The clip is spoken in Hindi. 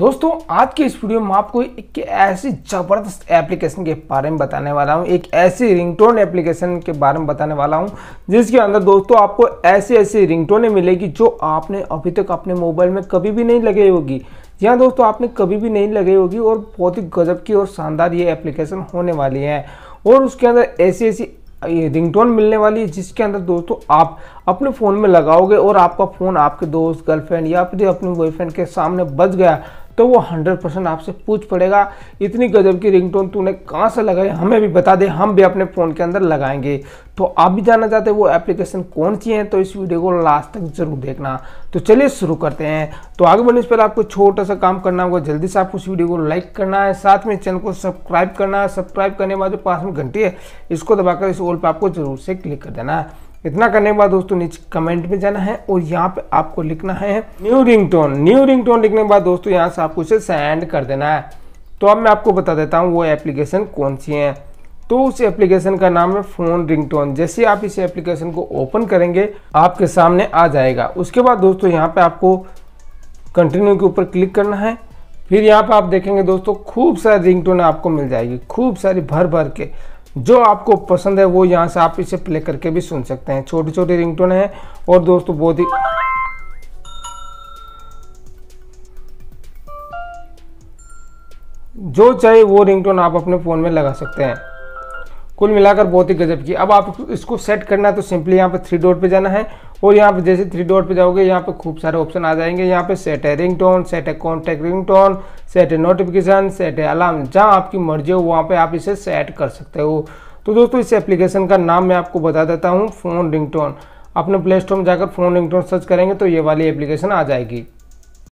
दोस्तों आज के इस वीडियो में आपको एक ऐसी ज़बरदस्त एप्लीकेशन के बारे में बताने वाला हूँ एक ऐसी रिंगटोन एप्लीकेशन के बारे में बताने वाला हूँ जिसके अंदर दोस्तों आपको ऐसी ऐसी रिंगटोनें मिलेगी जो आपने अभी तक अपने मोबाइल में कभी भी नहीं लगाई होगी यहाँ दोस्तों आपने कभी भी नहीं लगाई होगी और बहुत ही गजब की और शानदार ये एप्लीकेशन होने वाली है और उसके अंदर ऐसी ऐसी रिंगटोन मिलने वाली है जिसके अंदर दोस्तों आप अपने फ़ोन में लगाओगे और आपका फ़ोन आपके दोस्त गर्लफ्रेंड या फिर अपने बॉयफ्रेंड के सामने बच गया तो वो 100 परसेंट आपसे पूछ पड़ेगा इतनी गजब की रिंगटोन तूने कहाँ से लगाई हमें भी बता दे हम भी अपने फ़ोन के अंदर लगाएंगे तो आप भी जानना चाहते हैं वो एप्लीकेशन कौन सी है तो इस वीडियो को लास्ट तक जरूर देखना तो चलिए शुरू करते हैं तो आगे बढ़ने से पहले आपको छोटा सा काम करना होगा जल्दी से आपको इस वीडियो को लाइक करना है साथ में चैनल को सब्सक्राइब करना है सब्सक्राइब करने के बाद जो पास में घंटी है इसको दबाकर इस ओल पर आपको जरूर से क्लिक कर देना है इतना करने के बाद दोस्तों नीचे कमेंट में जाना है और यहाँ पे आपको लिखना है न्यू रिंगटोन न्यू रिंगटोन लिखने के बाद दोस्तों यहाँ से आपको उसे सेंड कर देना है तो अब मैं आपको बता देता हूँ वो एप्लीकेशन कौन सी है तो उस एप्लीकेशन का नाम है फ़ोन रिंगटोन जैसे आप इस एप्लीकेशन को ओपन करेंगे आपके सामने आ जाएगा उसके बाद दोस्तों यहाँ पे आपको कंटिन्यू के ऊपर क्लिक करना है फिर यहाँ पे आप देखेंगे दोस्तों खूब सारी रिंगटोन आपको मिल जाएगी खूब सारी भर भर के जो आपको पसंद है वो यहाँ से आप इसे प्ले करके भी सुन सकते हैं छोटी छोटी रिंगटोन है और दोस्तों बहुत ही जो चाहे वो रिंगटोन आप अपने फ़ोन में लगा सकते हैं कुल मिलाकर बहुत ही गजब की अब आप इसको सेट करना है तो सिंपली यहाँ पर थ्री डॉट पे जाना है और यहाँ पे जैसे थ्री डॉट पे जाओगे यहाँ पे खूब सारे ऑप्शन आ जाएंगे यहाँ पे सेट है रिंग टोन सेट है कॉन्टेक्ट रिंग टोन सेट है नोटिफिकेशन सेट है अलार्म जहाँ आपकी मर्जी हो वहाँ पे आप इसे सेट कर सकते हो तो दोस्तों इस एप्लीकेशन का नाम मैं आपको बता देता हूँ फ़ोन रिंग टोन अपने प्ले स्टोर में जाकर फ़ोन रिंग टोन सर्च करेंगे तो ये वाली एप्लीकेशन आ जाएगी